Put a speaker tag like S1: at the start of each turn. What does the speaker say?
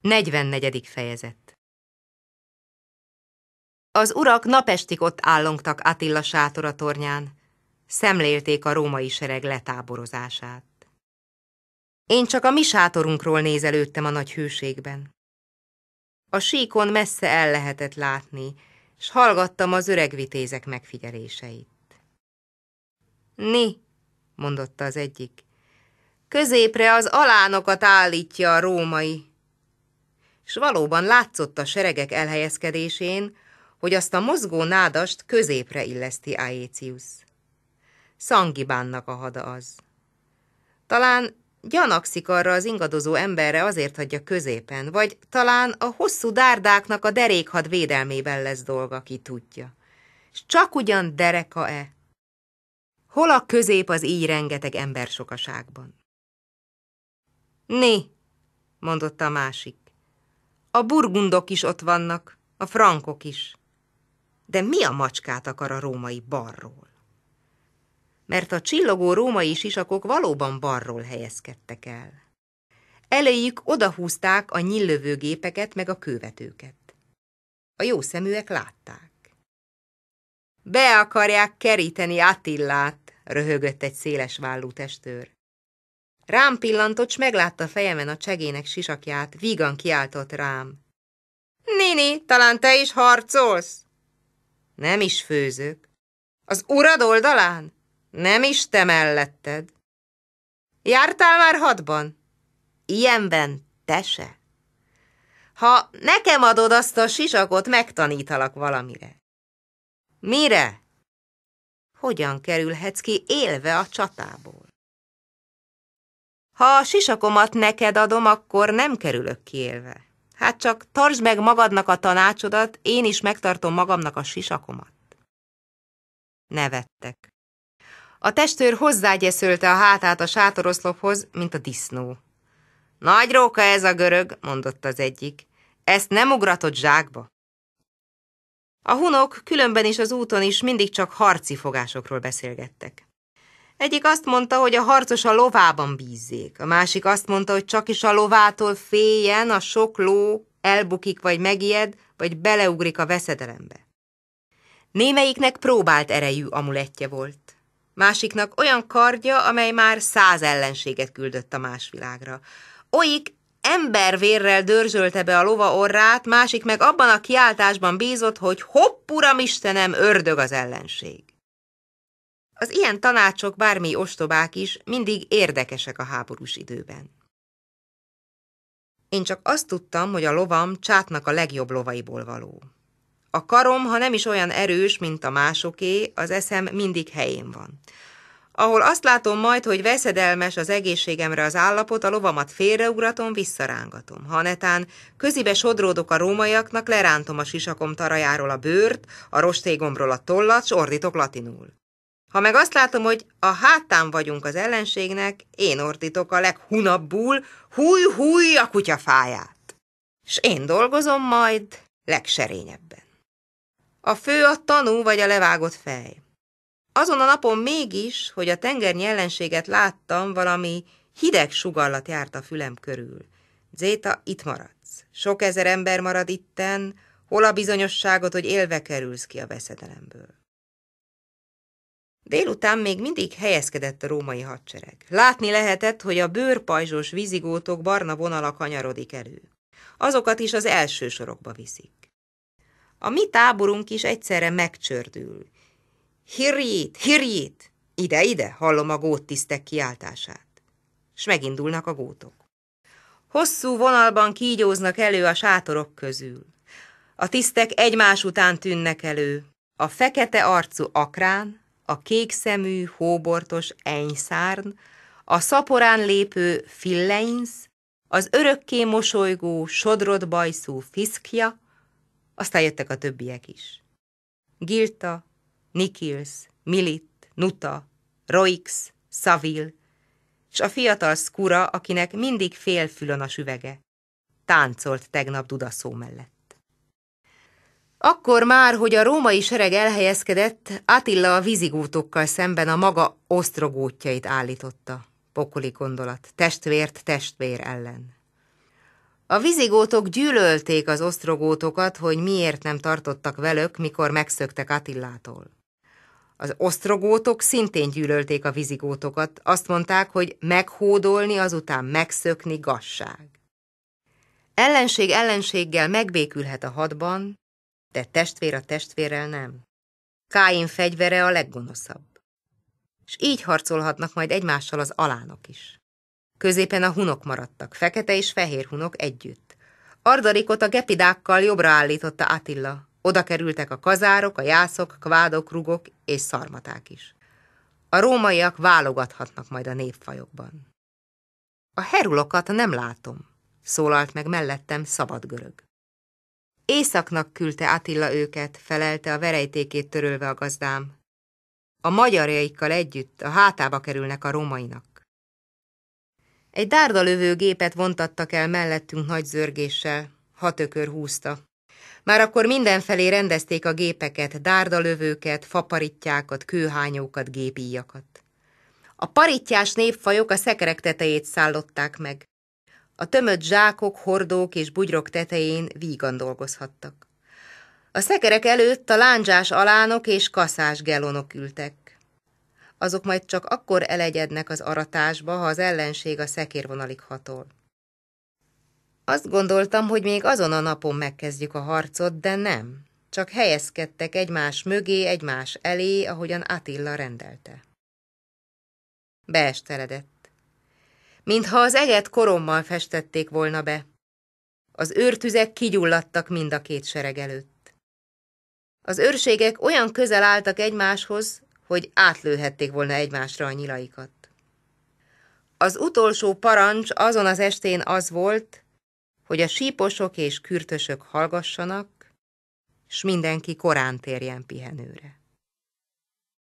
S1: 44. fejezet Az urak napestig ott állongtak Attila sátora tornyán, szemlélték a római sereg letáborozását. Én csak a mi sátorunkról nézelődtem a nagy hűségben. A síkon messze el lehetett látni, s hallgattam az öreg vitézek megfigyeléseit. Ni, mondotta az egyik, középre az alánokat állítja a római, és valóban látszott a seregek elhelyezkedésén, hogy azt a mozgó nádast középre illeszti Aécius. Szangibánnak a hada az. Talán gyanakszik arra az ingadozó emberre azért hagyja középen, vagy talán a hosszú dárdáknak a derékhad védelmében lesz dolga, ki tudja. És csak ugyan dereka-e? Hol a közép az így rengeteg ember sokaságban? Né, mondotta a másik. A burgundok is ott vannak, a frankok is. De mi a macskát akar a római barról? Mert a csillogó római sisakok valóban barról helyezkedtek el. Elejük odahúzták a nyillövő gépeket meg a követőket. A jó szeműek látták. Be akarják keríteni Attillát, röhögött egy széles vállú testőr. Rám pillantott, s meglátta fejemen a csegének sisakját, vígan kiáltott rám. Nini, talán te is harcolsz? Nem is főzök. Az urad oldalán? Nem is te melletted. Jártál már hadban? Ilyenben te se. Ha nekem adod azt a sisakot, megtanítalak valamire. Mire? Hogyan kerülhetsz ki élve a csatából? Ha a sisakomat neked adom, akkor nem kerülök ki élve. Hát csak tartsd meg magadnak a tanácsodat, én is megtartom magamnak a sisakomat. Nevettek. A testőr hozzágyeszölte a hátát a sátoroszlophoz, mint a disznó. Nagy róka ez a görög, mondott az egyik. Ezt nem ugratott zsákba. A hunok különben is az úton is mindig csak harci fogásokról beszélgettek. Egyik azt mondta, hogy a harcos a lovában bízzék, a másik azt mondta, hogy csak is a lovától féljen, a sok ló elbukik vagy megijed, vagy beleugrik a veszedelembe. Némelyiknek próbált erejű amuletje volt, másiknak olyan kardja, amely már száz ellenséget küldött a más világra. Olyik embervérrel dörzsölte be a lova orrát, másik meg abban a kiáltásban bízott, hogy hopp, uram Istenem, ördög az ellenség. Az ilyen tanácsok, bármi ostobák is, mindig érdekesek a háborús időben. Én csak azt tudtam, hogy a lovam csátnak a legjobb lovaiból való. A karom, ha nem is olyan erős, mint a másoké, az eszem mindig helyén van. Ahol azt látom majd, hogy veszedelmes az egészségemre az állapot, a lovamat félreugratom, visszarángatom. Ha netán közibe sodródok a rómaiaknak, lerántom a sisakom tarajáról a bőrt, a rostégomról a tollat, s ordítok latinul. Ha meg azt látom, hogy a hátán vagyunk az ellenségnek, én ordítok a leghunabbul, húj, húj a kutyafáját. És én dolgozom majd legserényebben. A fő a tanú vagy a levágott fej. Azon a napon mégis, hogy a tengernyi ellenséget láttam, valami hideg sugallat járt a fülem körül. Zéta, itt maradsz. Sok ezer ember marad itten, hol a bizonyosságot, hogy élve kerülsz ki a veszedelemből. Délután még mindig helyezkedett a római hadsereg. Látni lehetett, hogy a bőrpajzsos vizigótok barna vonala kanyarodik elő. Azokat is az első sorokba viszik. A mi táborunk is egyszerre megcsördül. Hirjét, hirjét! Ide-ide hallom a tisztek kiáltását. S megindulnak a gótok. Hosszú vonalban kígyóznak elő a sátorok közül. A tisztek egymás után tűnnek elő. A fekete arcú akrán, a kékszemű, hóbortos enyszárn, a szaporán lépő Filleinsz, az örökké mosolygó, sodrot bajszú fiszkja, aztán jöttek a többiek is. Gilta, Nikils, Milit, Nuta, Roix, Savil, és a fiatal Skura, akinek mindig félfülön a süvege. Táncolt tegnap Dudaszó mellett. Akkor már, hogy a római sereg elhelyezkedett, Attila a vízigútokkal szemben a maga osztrogótjait állította. Pokoli gondolat, testvért testvér ellen. A vizigótok gyűlölték az osztrogótokat, hogy miért nem tartottak velük, mikor megszöktek Attillától. Az osztrogótok szintén gyűlölték a vizigótokat, azt mondták, hogy meghódolni, azután megszökni gasság. Ellenség ellenséggel megbékülhet a hadban, de testvér a testvérrel nem. Káin fegyvere a leggonoszabb. És így harcolhatnak majd egymással az alánok is. Középen a hunok maradtak, fekete és fehér hunok együtt. Ardarikot a gepidákkal jobbra állította Attila. Oda kerültek a kazárok, a jászok, kvádok, rugok és szarmaták is. A rómaiak válogathatnak majd a népfajokban. A herulokat nem látom, szólalt meg mellettem szabad görög. Északnak küldte Attila őket, felelte a verejtékét törölve a gazdám. A magyarjaikkal együtt a hátába kerülnek a romainak. Egy dárdalövő gépet vontattak el mellettünk nagy zörgéssel, hatökör húzta. Már akkor mindenfelé rendezték a gépeket, dárdalövőket, faparittyákat, kőhányókat, gépíjakat. A parittyás népfajok a szekerek tetejét szállották meg. A tömött zsákok, hordók és bugyrok tetején vígan dolgozhattak. A szekerek előtt a lándzsás alánok és kaszás gelonok ültek. Azok majd csak akkor elegyednek az aratásba, ha az ellenség a szekérvonalig hatol. Azt gondoltam, hogy még azon a napon megkezdjük a harcot, de nem. Csak helyezkedtek egymás mögé, egymás elé, ahogyan Attila rendelte. Beesteledett mintha az eget korommal festették volna be. Az őrtüzek kigyulladtak mind a két sereg előtt. Az őrségek olyan közel álltak egymáshoz, hogy átlőhették volna egymásra a nyilaikat. Az utolsó parancs azon az estén az volt, hogy a síposok és kürtösök hallgassanak, s mindenki korán térjen pihenőre.